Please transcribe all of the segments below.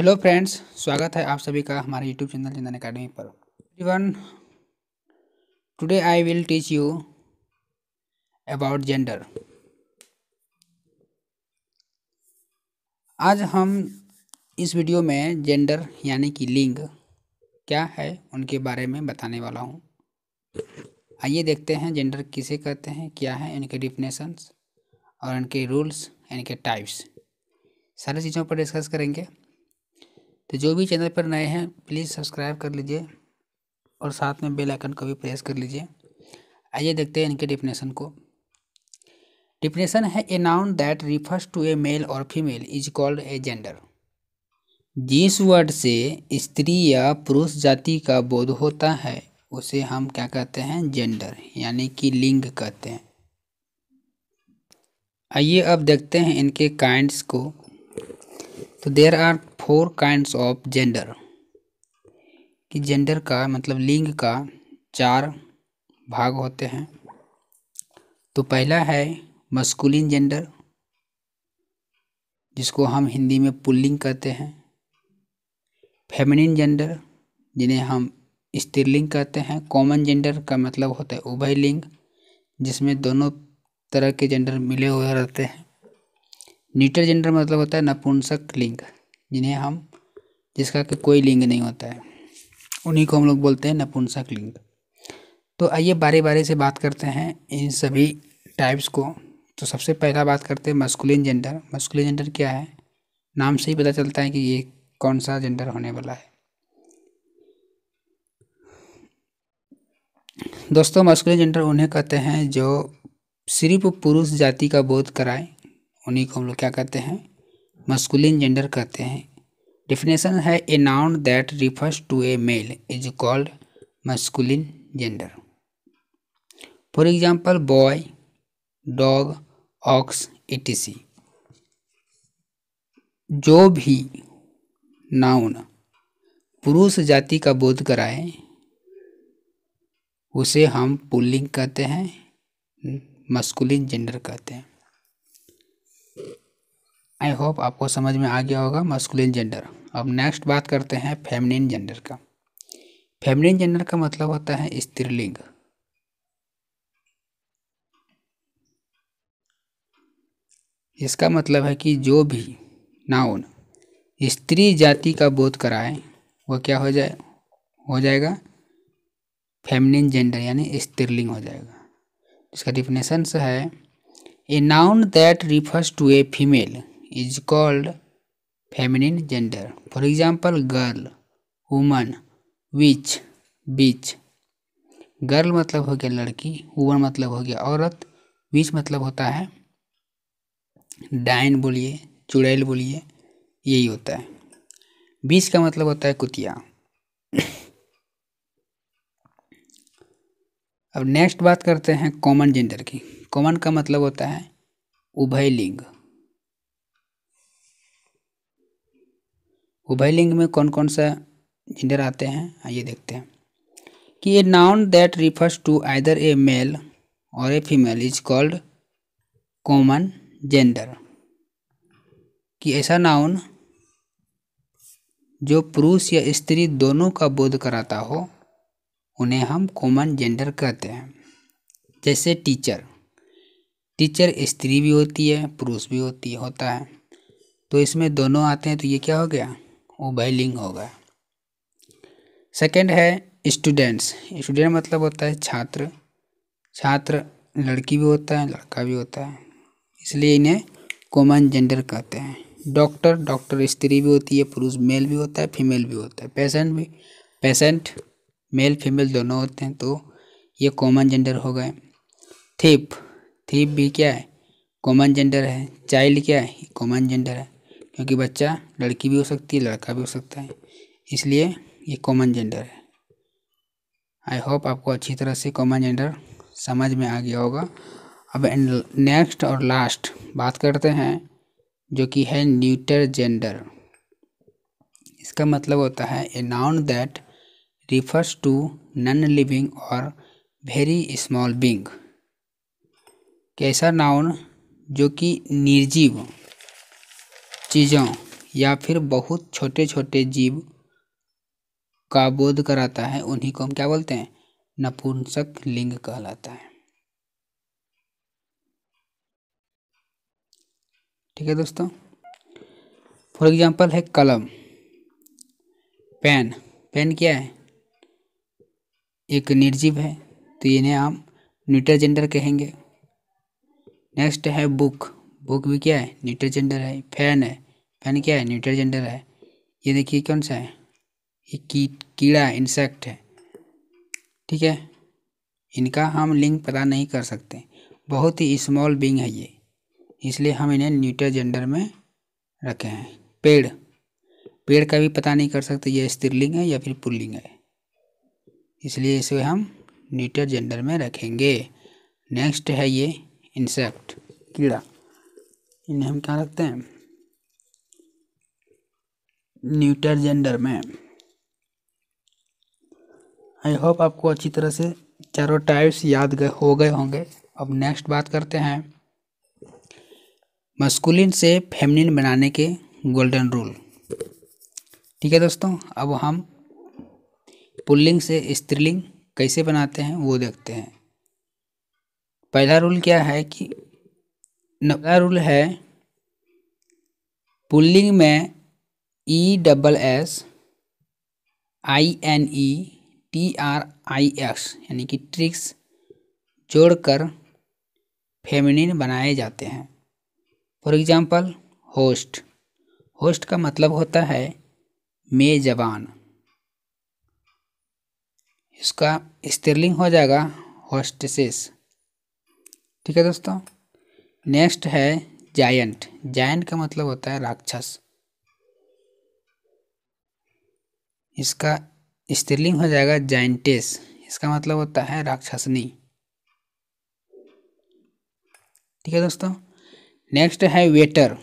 Hello friends स्वागत है आप सभी का हमारे यूट्यूब चैनल चंदन अकेडमी पर even today I will teach you about gender आज हम इस वीडियो में जेंडर यानी कि लिंग क्या है उनके बारे में बताने वाला हूँ आइए देखते हैं जेंडर किसे कहते हैं क्या है इनके डिफिनेशंस और इनके रूल्स इनके टाइप्स सारी चीज़ों पर डिस्कस करेंगे तो जो भी चैनल पर नए हैं प्लीज़ सब्सक्राइब कर लीजिए और साथ में बेल आइकन को भी प्रेस कर लीजिए आइए देखते हैं इनके डिफिनेशन को डिफिनेशन है a noun that refers to a male और female is called a gender जिस वर्ड से स्त्री या पुरुष जाति का बोध होता है उसे हम क्या कहते हैं जेंडर यानी कि लिंग कहते हैं आइए अब देखते हैं इनके काइंड्स को तो there are four kinds of gender कि जेंडर का मतलब लिंग का चार भाग होते हैं तो पहला है मस्कुलिन जेंडर जिसको हम हिंदी में पुल्लिंग कहते हैं फेमिनिन जेंडर जिन्हें हम स्त्रीलिंग कहते हैं कॉमन जेंडर का मतलब होता है उभय लिंग जिसमें दोनों तरह के जेंडर मिले हुए रहते हैं नीटर जेंडर मतलब होता है नपुंसक लिंग जिन्हें हम जिसका कि कोई लिंग नहीं होता है उन्हीं को हम लोग बोलते हैं नपुंसक लिंग तो आइए बारी बारी से बात करते हैं इन सभी टाइप्स को तो सबसे पहला बात करते हैं मस्कुलिन जेंडर मस्कुलिन जेंडर क्या है नाम से ही पता चलता है कि ये कौन सा जेंडर होने वाला है दोस्तों मस्कुलिन जेंडर उन्हें कहते हैं जो सिर्फ पुरुष जाति का बोध कराएं उन्हीं को हम लोग क्या कहते हैं मस्कुलिन जेंडर कहते हैं डिफिनेशन है a noun that refers to a male is called masculine gender for example boy dog ox etc जो भी नाउन पुरुष जाति का बोध कराए उसे हम पुल्लिंग कहते हैं मस्कुलिन जेंडर कहते हैं आई होप आपको समझ में आ गया होगा मस्कुलिन जेंडर अब नेक्स्ट बात करते हैं फेमिनिन जेंडर का फेमिनिन जेंडर का मतलब होता है स्त्रीलिंग इसका मतलब है कि जो भी नाउन स्त्री जाति का बोध कराए वो क्या हो जाए हो जाएगा फेमिनिन जेंडर यानी स्त्रीलिंग हो जाएगा इसका डिफिनेशन है a noun that refers to a female is called feminine gender. For example, girl, woman, witch, bitch girl मतलब हो गया लड़की वुमन मतलब हो गया औरत बीच मतलब होता है डाइन बोलिए चुड़ैल बोलिए यही होता है बीच का मतलब होता है कुतिया अब नेक्स्ट बात करते हैं कॉमन जेंडर की कॉमन का मतलब होता है उभय लिंग उभय लिंग में कौन कौन सा जेंडर आते हैं ये देखते हैं कि a noun that refers to either a male और a female is called common gender कि ऐसा नाउन जो पुरुष या स्त्री दोनों का बोध कराता हो उन्हें हम कॉमन जेंडर कहते हैं जैसे टीचर टीचर स्त्री भी होती है पुरुष भी होती होता है तो इसमें दोनों आते हैं तो ये क्या हो गया वो बाइलिंग होगा सेकंड है स्टूडेंट्स स्टूडेंट मतलब होता है छात्र छात्र लड़की भी होता है लड़का भी होता है इसलिए इन्हें कॉमन जेंडर कहते हैं डॉक्टर डॉक्टर स्त्री भी होती है पुरुष मेल भी होता है फीमेल भी होता है पेशेंट भी पेशेंट मेल फीमेल दोनों होते हैं तो ये कॉमन जेंडर हो गए थीप थीप भी क्या है कॉमन जेंडर है चाइल्ड क्या है कॉमन जेंडर है क्योंकि बच्चा लड़की भी हो सकती है लड़का भी हो सकता है इसलिए ये कॉमन जेंडर है आई होप आपको अच्छी तरह से कॉमन जेंडर समझ में आ गया होगा अब नेक्स्ट और लास्ट बात करते हैं जो कि है न्यूटर जेंडर इसका मतलब होता है a noun that refers to non living और वेरी स्मॉल बिंग कैसा नाउन जो कि निर्जीव चीज़ों या फिर बहुत छोटे छोटे जीव का बोध कराता है उन्हीं को हम क्या बोलते हैं नपुंसक लिंग कहलाता है ठीक है दोस्तों फॉर एग्जाम्पल है कलम पेन पेन क्या है एक निर्जीव है तो इन्हें हम न्यूटर जेंडर कहेंगे नेक्स्ट है बुक बुक भी क्या है न्यूट्रल जेंडर है फैन है फैन क्या है न्यूट्रल जेंडर है ये देखिए कौन सा है ये की कीड़ा इंसेक्ट है ठीक है इनका हम लिंग पता नहीं कर सकते बहुत ही स्मॉल बिंग है ये इसलिए हम इन्हें न्यूट्रल जेंडर में रखे हैं पेड़ पेड़ का भी पता नहीं कर सकते ये स्त्रीलिंग है या फिर पुल्लिंग है इसलिए इसे हम न्यूट्रल जेंडर में रखेंगे नेक्स्ट है ये इंसेक्ट कीड़ा इन्हें हम क्या रखते हैं न्यूटर जेंडर में आई होप आपको अच्छी तरह से चारों टाइप्स याद गए हो गए होंगे अब नेक्स्ट बात करते हैं मस्कुलिन से फेमिनिन बनाने के गोल्डन रूल ठीक है दोस्तों अब हम पुल्लिंग से स्त्रीलिंग कैसे बनाते हैं वो देखते हैं पहला रूल क्या है कि नौला रूल है पुल्लिंग में E double S I N E T R I X यानी कि ट्रिक्स जोड़कर फेमिनिन बनाए जाते हैं फॉर एग्जांपल होस्ट होस्ट का मतलब होता है मे जवान इसका स्त्रीलिंग हो जाएगा होस्टेसेस ठीक है दोस्तों नेक्स्ट है जायंट जायंट का मतलब होता है राक्षस इसका स्त्रीलिंग हो जाएगा जायंटेस इसका मतलब होता है राक्षसनी ठीक है दोस्तों नेक्स्ट है वेटर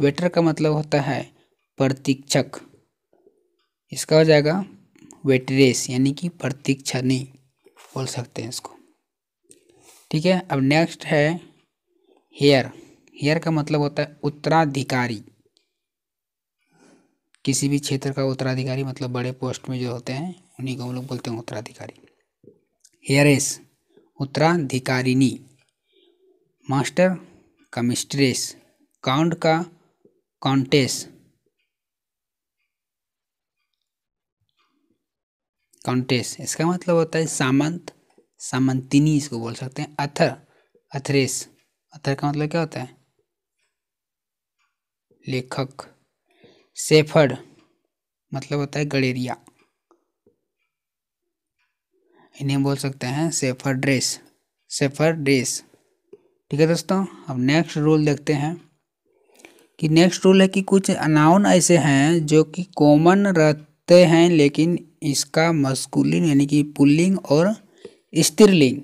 वेटर का मतलब होता है प्रतीक्षक इसका हो जाएगा वेटरेस यानी कि प्रतीक्षणी बोल सकते हैं इसको ठीक है अब नेक्स्ट है हेयर हेयर का मतलब होता है उत्तराधिकारी किसी भी क्षेत्र का उत्तराधिकारी मतलब बड़े पोस्ट में जो होते हैं उन्हीं को हम लोग बोलते हैं उत्तराधिकारी हेयरेस उत्तराधिकारिणी मास्टर का मिस्ट्रेस काउंट का काउंटेस काउंटेस इसका मतलब होता है सामंत सामंतिनी इसको बोल सकते हैं अथर अथरेस अथर का मतलब क्या होता है लेखक सेफर मतलब होता है गडेरिया इन्हें बोल सकते हैं सेफर ड्रेस सेफर ड्रेस ठीक है दोस्तों अब नेक्स्ट रूल देखते हैं कि नेक्स्ट रूल है कि कुछ अनाउन ऐसे हैं जो कि कॉमन रहते हैं लेकिन इसका मस्कुलिन यानी कि पुल्लिंग और स्त्रीलिंग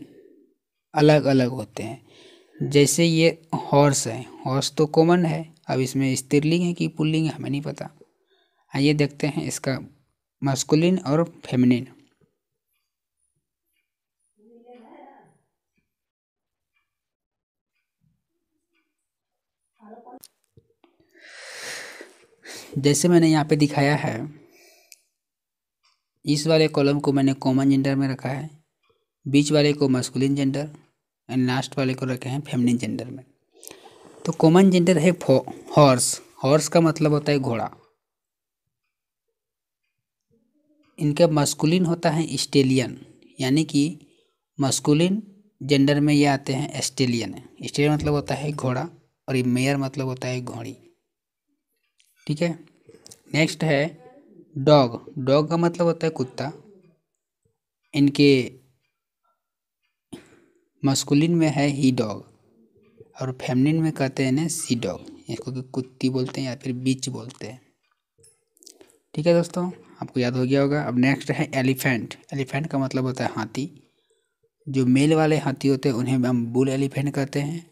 अलग अलग होते हैं जैसे ये हॉर्स है हॉर्स तो कॉमन है अब इसमें स्त्रीलिंग है कि पुल्लिंग है हमें नहीं पता आइए देखते हैं इसका मस्कुलिन और फेमिनिन जैसे मैंने यहाँ पे दिखाया है इस वाले कॉलम को मैंने कॉमन जेंडर में रखा है बीच वाले को मस्कुलिन जेंडर एंड लास्ट वाले को रखे हैं फेमनिन जेंडर में तो कॉमन जेंडर है हॉर्स हॉर्स का मतलब होता है घोड़ा इनका मस्कुलिन होता है स्टेलियन यानी कि मस्कुलिन जेंडर में ये आते हैं एस्टेलियन एस्टेलियन मतलब होता है घोड़ा और ये मेयर मतलब होता है घोड़ी ठीक है नेक्स्ट है डॉग डॉग का मतलब होता है कुत्ता इनके मस्कुलिन में है ही डॉग और फेमनिन में कहते हैं ना सी डॉग इसको कि तो कुत्ती बोलते हैं या फिर बीच बोलते हैं ठीक है दोस्तों आपको याद हो गया होगा अब नेक्स्ट है एलिफेंट एलिफेंट का मतलब होता है हाथी जो मेल वाले हाथी होते हैं उन्हें हम बुल एलिफेंट कहते हैं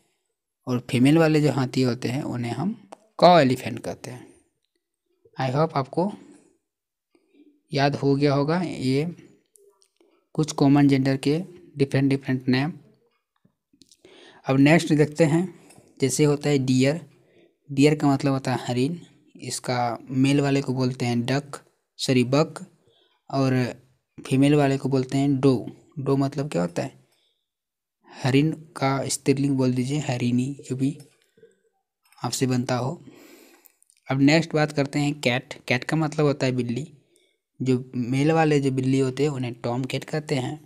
और फीमेल वाले जो हाथी होते हैं उन्हें हम कॉ एलिफेंट कहते हैं आई होप आपको याद हो गया होगा ये कुछ कॉमन जेंडर के डिफरेंट डिफरेंट नेम अब नेक्स्ट देखते हैं जैसे होता है डियर डियर का मतलब होता है हरिन इसका मेल वाले को बोलते हैं डक सॉरी बक और फीमेल वाले को बोलते हैं डो डो मतलब क्या होता है हरिन का स्त्रीलिंग बोल दीजिए हरिनी जो भी आपसे बनता हो अब नेक्स्ट बात करते हैं कैट कैट का मतलब होता है बिल्ली जो मेल वाले जो बिल्ली होते हैं उन्हें टॉम कैट कहते हैं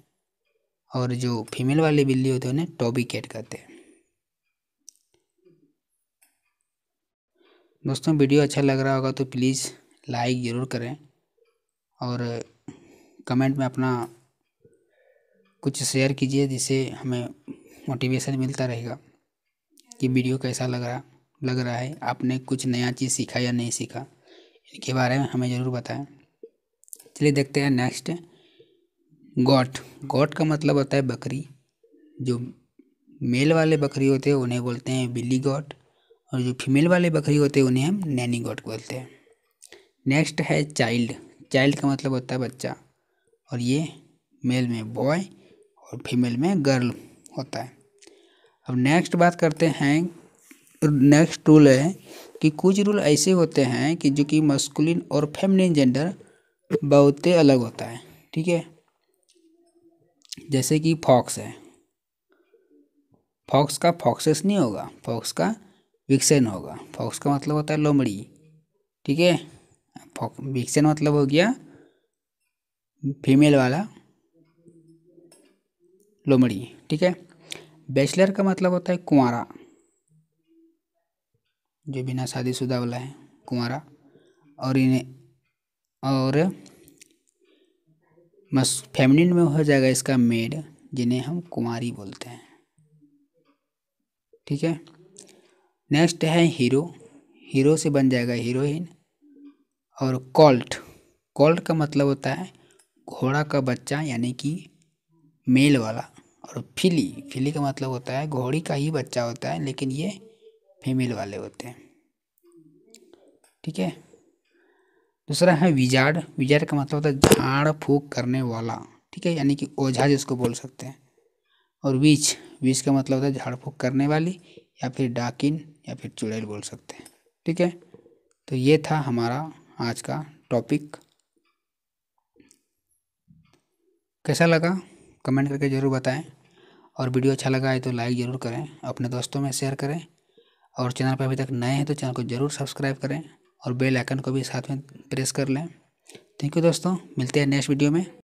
और जो फीमेल वाले बिल्ली होते हैं उन्हें टॉबी कैट कहते हैं दोस्तों वीडियो अच्छा लग रहा होगा तो प्लीज़ लाइक ज़रूर करें और कमेंट में अपना कुछ शेयर कीजिए जिससे हमें मोटिवेशन मिलता रहेगा कि वीडियो कैसा लग रहा लग रहा है आपने कुछ नया चीज़ सीखा या नहीं सीखा इनके बारे में हमें ज़रूर बताएं चलिए देखते हैं नेक्स्ट गॉट गॉट का मतलब होता है बकरी जो मेल वाले बकरी होते हैं उन्हें बोलते हैं बिल्ली गॉट और जो फीमेल वाले बकरी होते हैं उन्हें हम नैनी गोट बोलते हैं नेक्स्ट है चाइल्ड चाइल्ड का मतलब होता है बच्चा और ये मेल में बॉय और फीमेल में गर्ल होता है अब नेक्स्ट बात करते हैं नेक्स्ट रूल है कि कुछ रूल ऐसे होते हैं कि जो कि मस्कुलिन और फेमिलिन जेंडर बहुत अलग होता है ठीक है जैसे कि फॉक्स है फॉक्स का फॉक्सेस नहीं होगा फॉक्स का विक्सन होगा फॉक्स का मतलब होता है लोमड़ी ठीक है विक्सन मतलब हो गया फीमेल वाला लोमड़ी ठीक है बैचलर का मतलब होता है कुंवारा जो बिना शादीशुदा वाला है कुंवारा और इन्हें और मस फेमिनिन में हो जाएगा इसका मेड जिन्हें हम कुमारी बोलते हैं ठीक है नेक्स्ट है हीरो हीरो से बन जाएगा हीरोइन और कॉल्ट कॉल्ट का मतलब होता है घोड़ा का बच्चा यानी कि मेल वाला और फिली फिली का मतलब होता है घोड़ी का ही बच्चा होता है लेकिन ये फीमेल वाले होते हैं ठीक है दूसरा है विजार्ड विजार्ड का मतलब होता है झाड़ फूक करने वाला ठीक है यानी कि ओझा जिसको बोल सकते हैं और विच विच का मतलब होता है झाड़ फूक करने वाली या फिर डाकिन या फिर चुड़ैल बोल सकते हैं ठीक है तो ये था हमारा आज का टॉपिक कैसा लगा कमेंट करके ज़रूर बताएं और वीडियो अच्छा लगा है तो लाइक ज़रूर करें अपने दोस्तों में शेयर करें और चैनल पर अभी तक नए हैं तो चैनल को ज़रूर सब्सक्राइब करें और बेल आइकन को भी साथ में प्रेस कर लें थैंक यू दोस्तों मिलते हैं नेक्स्ट वीडियो में